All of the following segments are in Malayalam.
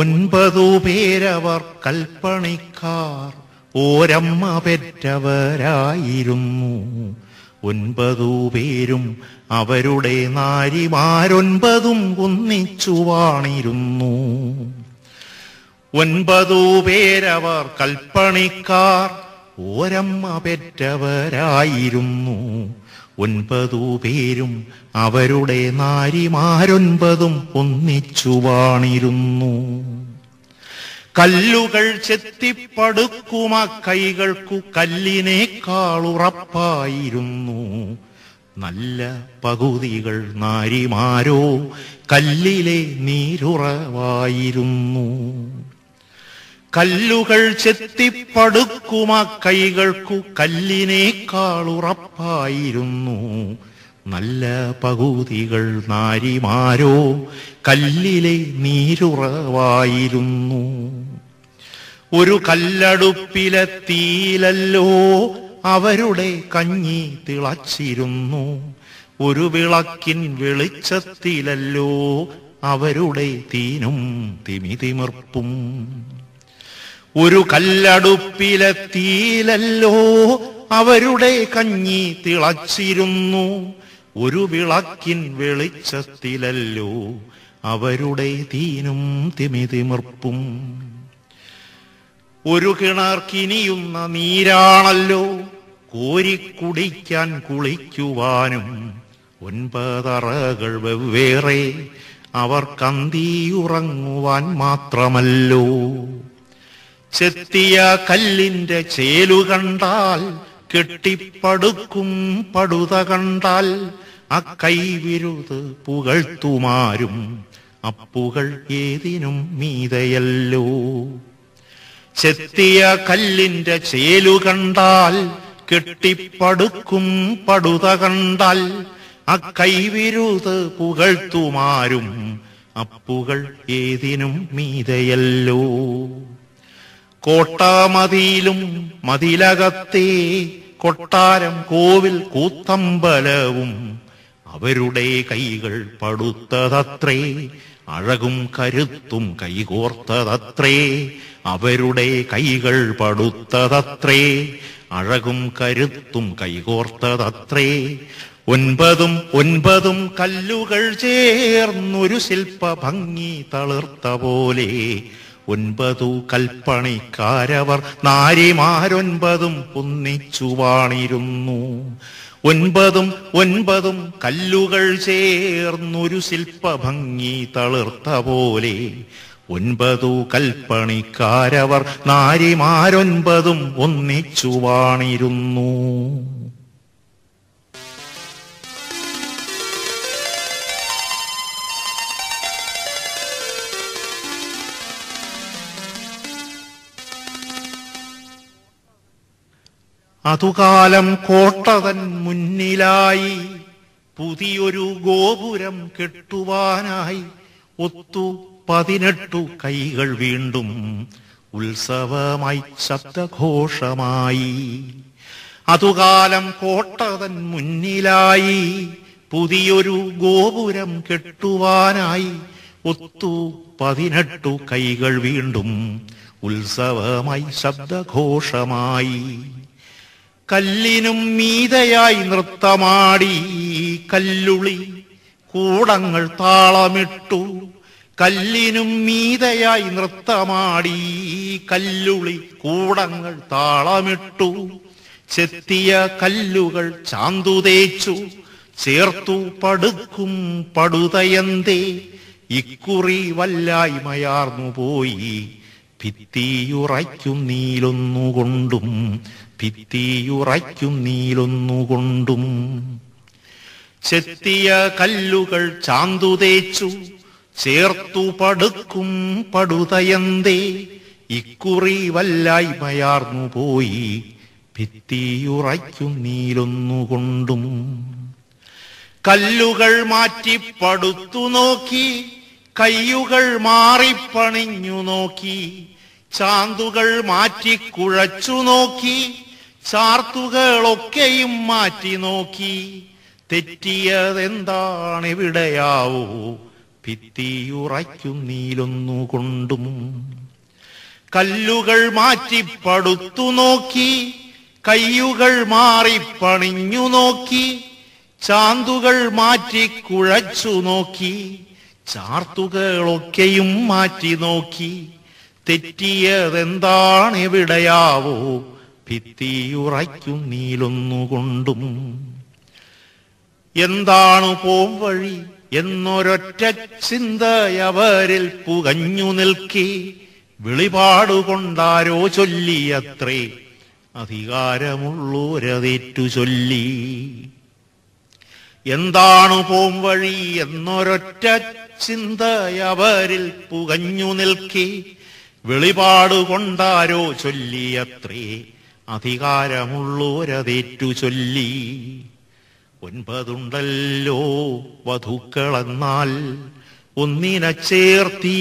ഒൻപതു പേരവർ കൽപ്പണിക്കാർ ഓരമ്മ പെറ്റവരായിരുന്നു ഒൻപതു പേരും അവരുടെ നാരിമാരൊൻപതും കുന്നിച്ചു വാണിരുന്നു ഒൻപതു പേരവർ കൽപ്പണിക്കാർ ഓരമ്മ പെറ്റവരായിരുന്നു ഒൻപതു പേരും അവരുടെ നാരിമാരൊൻപതും ഒന്നിച്ചുവാണിരുന്നു കല്ലുകൾ ചെത്തിപ്പടുക്കുമ കൈകൾക്കു കല്ലിനേക്കാളുറപ്പായിരുന്നു നല്ല പകുതികൾ നാരിമാരോ കല്ലിലെ നീരുറവായിരുന്നു കല്ലുകൾ ചെത്തിപ്പടുക്കുമ കൈകൾക്കു കല്ലിനേക്കാളുറപ്പായിരുന്നു നല്ല പകുതികൾ നാരിമാരോ കല്ലിലെ നീരുറവായിരുന്നു ഒരു കല്ലടുപ്പിലെ തീയിലല്ലോ അവരുടെ കഞ്ഞി തിളച്ചിരുന്നു ഒരു വിളക്കിൻ വെളിച്ചത്തിലല്ലോ അവരുടെ തീനും തിമിതിമിർപ്പും ഒരു കല്ലടുപ്പിലെ തീലല്ലോ അവരുടെ കഞ്ഞി തിളച്ചിരുന്നു ഒരു വിളക്കിൻ വെളിച്ചത്തിലല്ലോ അവരുടെ തീനും തിമിതിമിർപ്പും ഒരു കിണർ കിനിയുന്ന നീരാണല്ലോ കോരിക്കുടിക്കാൻ കുളിക്കുവാനും ഒൻപതറകൾ വെവ്വേറെ അവർ കന്തിയുറങ്ങുവാൻ മാത്രമല്ലോ ചെത്തിയ കല്ലിന്റെ ചേലു കണ്ടാൽ കെട്ടിപ്പടുക്കും പടുത കണ്ടാൽ ആ കൈവിരുത് പുകഴ്ത്തുമാരും അപ്പുകൾ ഏതിനും മീതയല്ലോ ചെത്തിയ കല്ലിന്റെ ചേലു കണ്ടാൽ കെട്ടിപ്പടുക്കും പടുത കണ്ടാൽ ആ കൈവിരുത് പുകഴ്ത്തുമാരും അപ്പുകൾ ഏതിനും മീതയല്ലോ കോട്ടാമതിയിലും മതിലകത്തേ കൊട്ടാരം കോവിൽ കൂത്തമ്പലവും അവരുടെ കൈകൾ പടുത്തതത്രേ അഴകും കരുത്തും കൈകോർത്തതത്രേ അവരുടെ കൈകൾ പടുത്തതത്രേ അഴകും കരുത്തും കൈകോർത്തതത്രേ ഒൻപതും ഒൻപതും കല്ലുകൾ ചേർന്നൊരു ശില്പ ഭംഗി തളിർത്ത പോലെ ഒൻപതു കൽപ്പണിക്കാരവർ നാരിമാരൊൻപതും പുന്നിച്ചുവാണിരുന്നു ഒൻപതും ഒൻപതും കല്ലുകൾ ചേർന്നൊരു ശില്പഭംഗി തളിർത്ത പോലെ ഒൻപതു കൽപ്പണിക്കാരവർ നാരിമാരൊൻപതും ഒന്നിച്ചുവാണിരുന്നു അതുകാലം കോട്ടതൻ മുന്നിലായി പുതിയൊരു ഗോപുരം കെട്ടുവാനായി ഒത്തു പതിനെട്ടു കൈകൾ വീണ്ടും ഉത്സവമായി ശബ്ദഘോഷമായി അതുകാലം കോട്ടതൻ മുന്നിലായി പുതിയൊരു ഗോപുരം കെട്ടുവാനായി ഒത്തു പതിനെട്ടു കൈകൾ വീണ്ടും ഉത്സവമായി ശബ്ദഘോഷമായി കല്ലിനും മീതയായി നൃത്തമാടി കല്ലുളി കൂടങ്ങൾ താളമിട്ടു കല്ലിനും മീതയായി നൃത്തമാടി കല്ലുളി കൂടങ്ങൾ താളമിട്ടു ചെത്തിയ കല്ലുകൾ ചാന്തു തേച്ചു ചേർത്തു പടുക്കും പടുതയന്തേ ഇക്കുറി വല്ലായ്മയാർന്നു പോയി ഭിത്തിയുറയ്ക്കും നീലൊന്നുകൊണ്ടും ഭിത്തിയുറയ്ക്കും നീലൊന്നുകൊണ്ടും ചെത്തിയ കല്ലുകൾ ചാന്തുതേച്ചു ചേർത്തു പടുക്കും പടുതയന്തേ ഇക്കുറി വല്ലായ്മയാർന്നു പോയി ഭിത്തിയുറയ്ക്കും നീലൊന്നുകൊണ്ടും കല്ലുകൾ മാറ്റി പടുത്തു നോക്കി കയ്യുകൾ മാറിപ്പണിഞ്ഞു നോക്കി ചാന്തുകൾ മാറ്റി കുഴച്ചു നോക്കി ചാർത്തുകളൊക്കെയും മാറ്റി നോക്കി തെറ്റിയതെന്താണ് ഇവിടെയാവൂ ഭിത്തിയുറയ്ക്കുന്നീലൊന്നു കൊണ്ടും കല്ലുകൾ മാറ്റിപ്പടുത്തു നോക്കി കയ്യുകൾ മാറി പണിഞ്ഞു നോക്കി ചാന്തുകൾ മാറ്റി കുഴച്ചു നോക്കി ചാർത്തുകളൊക്കെയും മാറ്റി നോക്കി തെറ്റിയതെന്താണ് എവിടെയാവോ ഭിത്തിയുറയ്ക്കും നീലൊന്നുകൊണ്ടും എന്താണു പോംവഴി എന്നൊരൊറ്റ ചിന്തയവരിൽ പുകഞ്ഞു നിൽക്കി ചൊല്ലി ചൊല്ലിയത്രേ അധികാരമുള്ളൂരതേറ്റു ചൊല്ലി എന്താണു പോംവഴി എന്നൊരൊറ്റ ചിന്തയവരിൽ പുകഞ്ഞു നിൽക്കി വിളിപാടുകൊണ്ടാരോ ചൊല്ലിയത്രേ അധികാരമുള്ളോരതേറ്റു ചൊല്ലി ഒൻപതുണ്ടല്ലോ വധുക്കളെന്നാൽ ഒന്നിനെ ചേർത്തീ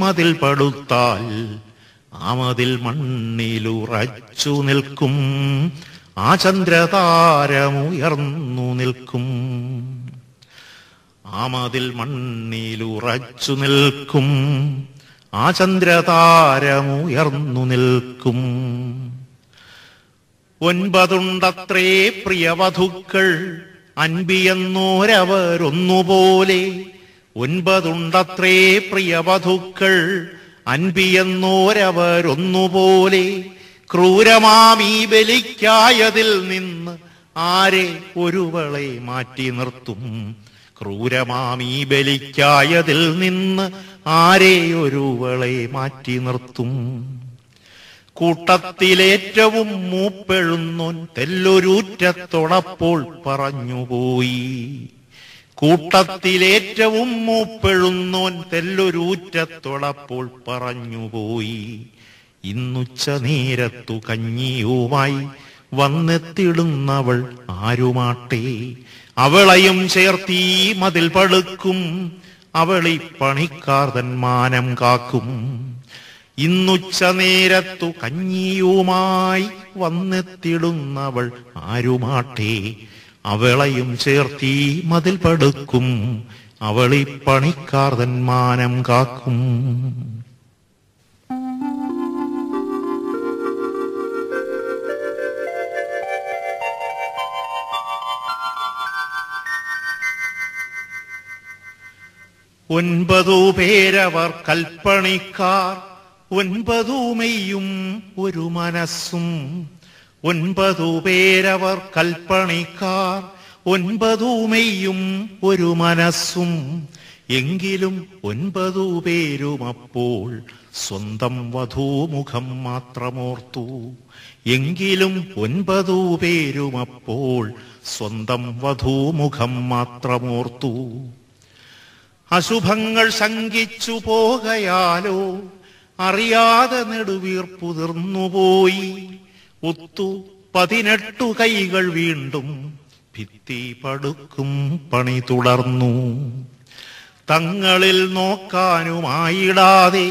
മതിൽ പടുത്താൽ ആ മതിൽ മണ്ണിലുറച്ചു നിൽക്കും ആ ചന്ദ്രതാരമുയർന്നു നിൽക്കും ആ മതിൽ മണ്ണിലുറച്ചു നിൽക്കും ആ ചന്ദ്രതാരമുയർന്നു നിൽക്കും ഒൻപതുണ്ടത്രേ പ്രിയവധുക്കൾ അൻപിയെന്നോരവരൊന്നുപോലെ ഒൻപതുണ്ടത്രേ പ്രിയവധുക്കൾ അൻപിയെന്നോരവരൊന്നുപോലെ ക്രൂരമാമീ ബലിക്കായതിൽ നിന്ന് ആരെ ഒരുവളെ മാറ്റി നിർത്തും ക്രൂരമാമീ ബലിക്കായതിൽ നിന്ന് ആരെ ഒരുവളെ മാറ്റി നിർത്തും കൂട്ടത്തിലേറ്റവും മൂപ്പെഴുന്നു തെല്ലൊരൂറ്റത്തുണപ്പോൾ പറഞ്ഞുപോയി കൂട്ടത്തിലേറ്റവും മൂപ്പെഴുന്നോൻ തെല്ലൊരൂറ്റത്തുളപ്പോൾ പറഞ്ഞുപോയി ഇന്നുച്ച നേരത്തു കഞ്ഞിയുമായി വന്നെത്തിടുന്നവൾ ആരുമാട്ടേ അവളെയും ചേർത്തീ മതിൽ പടുക്കും അവളി പണിക്കാർ തന്മാനം കാക്കും ഇന്നുച്ച നേരത്തു കഞ്ഞിയുമായി വന്നെത്തിടുന്നവൾ ആരുമാട്ടേ അവളെയും ചേർത്തി മതിൽ പടുക്കും അവളി പണിക്കാർ തന്മാനം കാക്കും ഒൻപതു പേരവർ കൽപ്പണിക്കാർ ഒൻപതുമയും ഒരു മനസ്സും ഒൻപതു പേരവർ കൽപ്പണിക്കാർ ഒൻപതുമയും ഒരു മനസ്സും എങ്കിലും ഒൻപതു പേരും അപ്പോൾ സ്വന്തം വധൂമുഖം മാത്രമോർത്തു എങ്കിലും ഒൻപതു പേരും അപ്പോൾ സ്വന്തം വധൂമുഖം മാത്രമോർത്തു അശുഭങ്ങൾ ശങ്കിച്ചു പോകയാലോ അറിയാതെ നെടുവീർപ്പുതിർന്നുപോയി ഒത്തു പതിനെട്ടു കൈകൾ വീണ്ടും ഭിത്തി പടുക്കും പണി തുടർന്നു തങ്ങളിൽ നോക്കാനുമായിടാതെ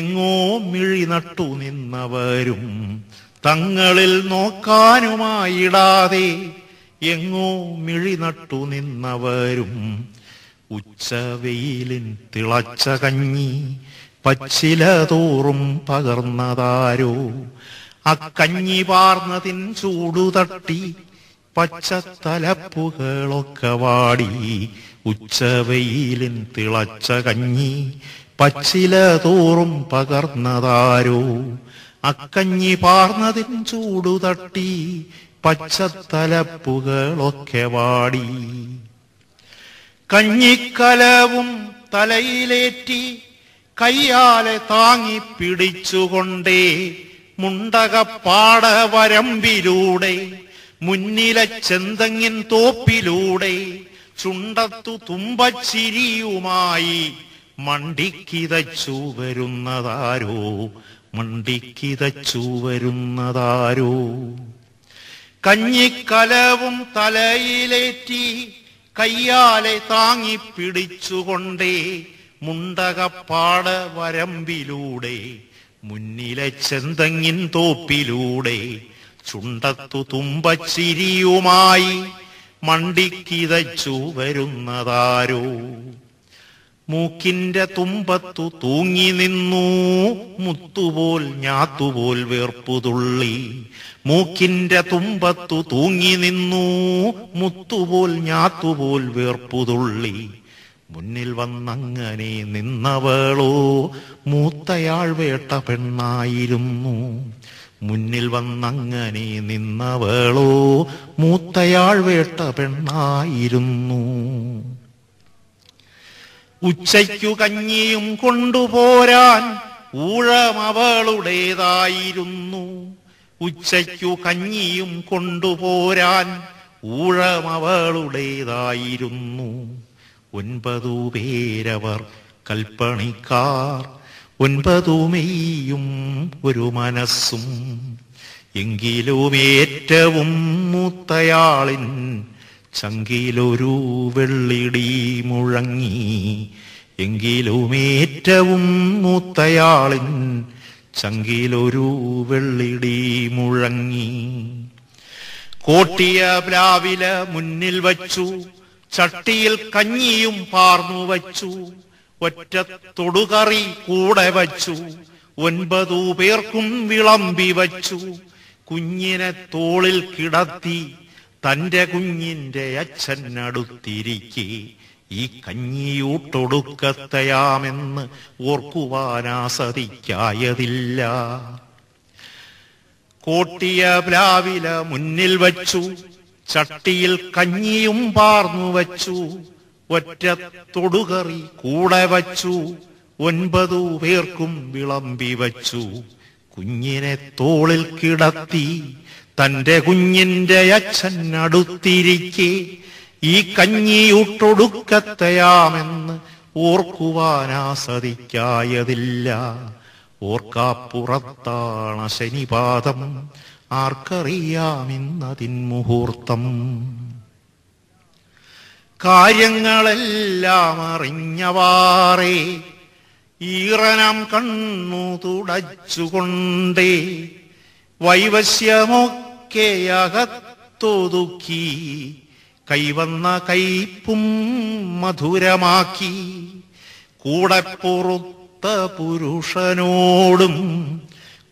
എങ്ങോ മിഴി നട്ടു നിന്നവരും തങ്ങളിൽ നോക്കാനുമായിടാതെ എങ്ങോ മിഴി നട്ടു നിന്നവരും ഉച്ച വെയിലിൻ തിളച്ച കഞ്ഞി പച്ചില തോറും പകർന്നതാരോ അക്കഞ്ഞി പാർന്നതിൻ ചൂടുതട്ടി പച്ചത്തലപ്പുകളൊക്കെ വാടി ഉച്ചവെയിലിൻ തിളച്ച കഞ്ഞി പച്ചില തോറും പകർന്നതാരോ അക്കഞ്ഞി പാർന്നതിൻ ചൂടുതട്ടി പച്ചത്തലപ്പുകളൊക്കെ വാടി കഞ്ഞിക്കലവും തലയിലേറ്റി കയ്യാലെ താങ്ങി പിടിച്ചുകൊണ്ടേ മുണ്ടകപ്പാട വരമ്പിലൂടെ മുന്നിലെ ചെന്തങ്ങിൻ തോപ്പിലൂടെ ചുണ്ടത്തു തുമ്പച്ചിരിയുമായി മണ്ടിക്കിതച്ചു വരുന്നതാരോ മണ്ടിക്കിതച്ചു വരുന്നതാരോ കഞ്ഞിക്കലവും തലയിലേറ്റി കയ്യാലെ താങ്ങി പിടിച്ചുകൊണ്ടേ മുണ്ടകപ്പാട് വരമ്പിലൂടെ മുന്നിലെ ചെന്തങ്ങിൻ തോപ്പിലൂടെ ചുണ്ടത്തു തുമ്പച്ചിരിയുമായി മണ്ടിക്കിതച്ചു വരുന്നതാരോ മൂക്കിന്റെ തുമ്പത്തു തൂങ്ങി നിന്നു മുത്തുപോൽ ഞാത്തുപോൽ വേർപ്പുതുള്ളി മൂക്കിന്റെ തുമ്പത്തു തൂങ്ങി നിന്നു മുത്തുപോൽ ഞാത്തുപോൽ വേർപ്പുതുള്ളി മുന്നിൽ വന്നങ്ങനെ നിന്നവളോ മൂത്തയാൾ വേട്ട പെണ്ണായിരുന്നു മുന്നിൽ വന്നങ്ങനെ നിന്നവളോ മൂത്തയാൾ വേട്ട പെണ്ണായിരുന്നു ഉച്ചയ്ക്കു കഞ്ഞിയും കൊണ്ടുപോരാൻ ഊഴമവളുടേതായിരുന്നു ഉച്ചയ്ക്കു കഞ്ഞിയും കൊണ്ടുപോരാൻ ഊഴമവളുടേതായിരുന്നു ഒൻപതു പേരവർ കൽപ്പണിക്കാർ ഒൻപതു മെയ്യും ഒരു മനസ്സും എങ്കിലും ഏറ്റവും മൂത്തയാളിൻ ചങ്കിലൊരു വെള്ളിടി മുഴങ്ങി എങ്കിലും ഏറ്റവും മൂത്തയാളിൻ ചങ്കിലൊരു വെള്ളിടി മുഴങ്ങി കോട്ടിയ പ്ലാവില മുന്നിൽ വച്ചു ചട്ടിയിൽ കഞ്ഞിയും പാർന്നു വച്ചു ഒറ്റ തൊടുകറി കൂടെ വച്ചു ഒൻപതു പേർക്കും വിളമ്പി വച്ചു കുഞ്ഞിനെ തോളിൽ കിടത്തി തന്റെ കുഞ്ഞിന്റെ അടുത്തിരിക്കെ ഈ കഞ്ഞിയൂട്ടൊടുക്കത്തയാമെന്ന് ഓർക്കുവാനാസതിക്കായതില്ല കോട്ടിയ പ്ലാവില മുന്നിൽ വച്ചു ചട്ടിയിൽ കഞ്ഞിയും പാർന്നു വച്ചു ഒറ്റ തൊടുകറി കൂടെ വച്ചു ഒൻപതു പേർക്കും വിളമ്പി വച്ചു കുഞ്ഞിനെ തോളിൽ കിടത്തി തന്റെ കുഞ്ഞിന്റെ അച്ഛൻ അടുത്തിരിക്കെ ഈ കഞ്ഞിയൂട്ടൊടുക്കത്തയാമെന്ന് ഓർക്കുവാനാസതിക്കായതില്ല ഓർക്കാപ്പുറത്താണ് ശനിപാതം ആർക്കറിയാമിന്നതിൻ മുഹൂർത്തം കാര്യങ്ങളെല്ലാം അറിഞ്ഞവാറേ ഈറനം കണ്ണു തുടച്ചുകൊണ്ടേ വൈവശ്യമൊക്കെ അകത്തൊതുക്കി കൈവന്ന കൈപ്പും മധുരമാക്കി കൂടെ പുറത്ത പുരുഷനോടും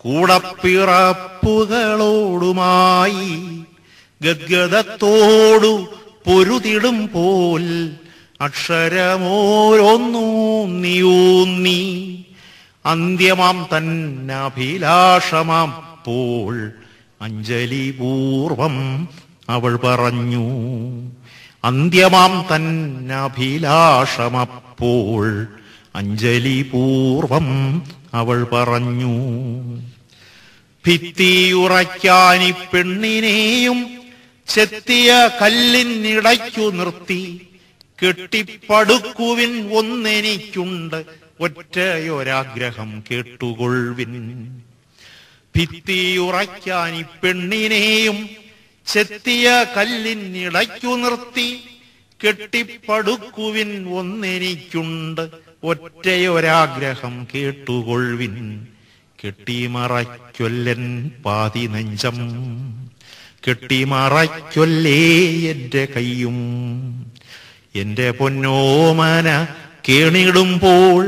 കൂടപ്പിറപ്പുകളോടുമായി ഗദ്ഗതത്തോടു പൊരുതിടും പോൽ അക്ഷരമോരോന്നും അന്ത്യമാം തന്നഭിലാഷമാം പോൾ അഞ്ജലിപൂർവം അവൾ പറഞ്ഞു അന്ത്യമാം തന്നഭിലാഷമപ്പോൾ അഞ്ജലിപൂർവം അവൾ പറഞ്ഞു ഭിത്തിയുറയ്ക്കാനി പെണ്ണിനെയും ചെത്തിയ കല്ലിനിടയ്ക്കു നിർത്തി കെട്ടിപ്പടുക്കുവിൻ ഒന്നെനിക്കുണ്ട് ഒറ്റയൊരാഗ്രഹം കേട്ടുകൊൾവിൻ ഭിത്തിയുറയ്ക്കാനി പെണ്ണിനെയും ചെത്തിയ കല്ലിനിടയ്ക്കു നിർത്തി കെട്ടിപ്പടുക്കുവിൻ ഒന്നെനിക്കുണ്ട് ഒറ്റയൊരാഗ്രഹം കേട്ടുകൊള്ളവിൻ കെട്ടിമറയ്ക്കൊല്ലൻ പാതി നെഞ്ചം കെട്ടിമറയ്ക്കൊല്ലേ എന്റെ കയ്യും എന്റെ പൊന്നോമന കേണിടുമ്പോൾ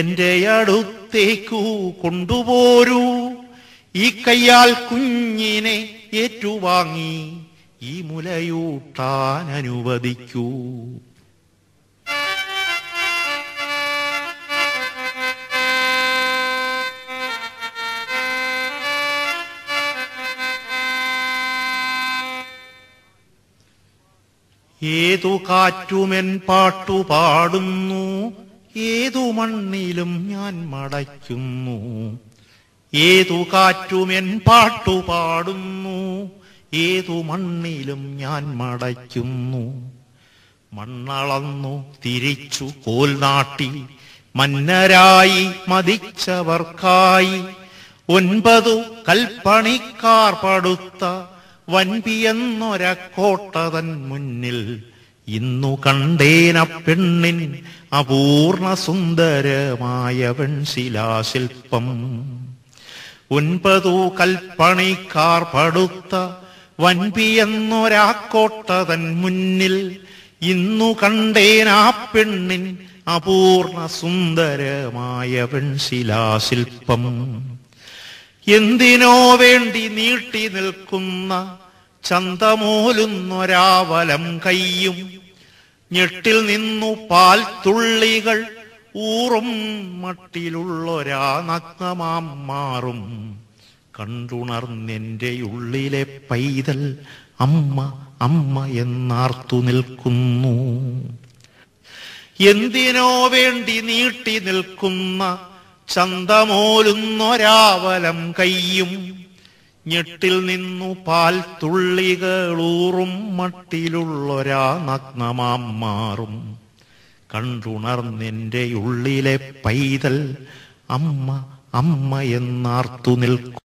എന്റെ അടുത്തേക്കു കൊണ്ടുപോരൂ ഈ കയ്യാൽ കുഞ്ഞിനെ ഏറ്റുവാങ്ങി ഈ മുലയൂട്ടാൻ അനുവദിക്കൂ ഏതു കാറ്റുമെൻ പാട്ടു പാടുന്നു ഏതു മണ്ണിലും ഞാൻ മടയ്ക്കുന്നു ഏതു കാറ്റുമെൻ പാട്ടു പാടുന്നു ഏതു മണ്ണിലും ഞാൻ മടയ്ക്കുന്നു മണ്ണളന്നു തിരിച്ചു കോൽനാട്ടി മന്നരായി മതിച്ചവർക്കായി ഒൻപതു കൽപ്പണിക്കാർ പടുത്ത വൻപിയെന്നൊരക്കോട്ട തൻ മുന്നിൽ ഇന്നു കണ്ടേന പെണ്ണിൻ അപൂർണ സുന്ദരമായ വെൺശിലാശില്പം ഒൻപതു കൽപ്പണിക്കാർ പടുത്ത വൻപിയെന്നൊരാക്കോട്ട തൻ മുന്നിൽ ഇന്നു കണ്ടേനാ പെണ്ണിൻ അപൂർണ സുന്ദരമായ വെൺശിലാശില്പം എന്തിനോ വേണ്ടി നീട്ടി നിൽക്കുന്ന ചന്തമൂലുന്നൊരാവലം കയ്യും ഞെട്ടിൽ നിന്നു പാൽ തുള്ളികൾ ഊറും മട്ടിലുള്ളൊരാ നഗ്നമാം മാറും കണ്ടുണർന്നെന്റെ ഉള്ളിലെ പൈതൽ അമ്മ അമ്മ എന്നാർത്തു നിൽക്കുന്നു എന്തിനോ വേണ്ടി നീട്ടി നിൽക്കുന്ന ചന്തമോലുന്നൊരാവലം കയ്യും ഞെട്ടിൽ നിന്നു പാൽ തുള്ളികളൂറും മട്ടിലുള്ളൊരാ നഗ്നമാം മാറും കണ്ടുണർന്നെന്റെ ഉള്ളിലെ പൈതൽ അമ്മ അമ്മ എന്നാർത്തു നിൽക്കും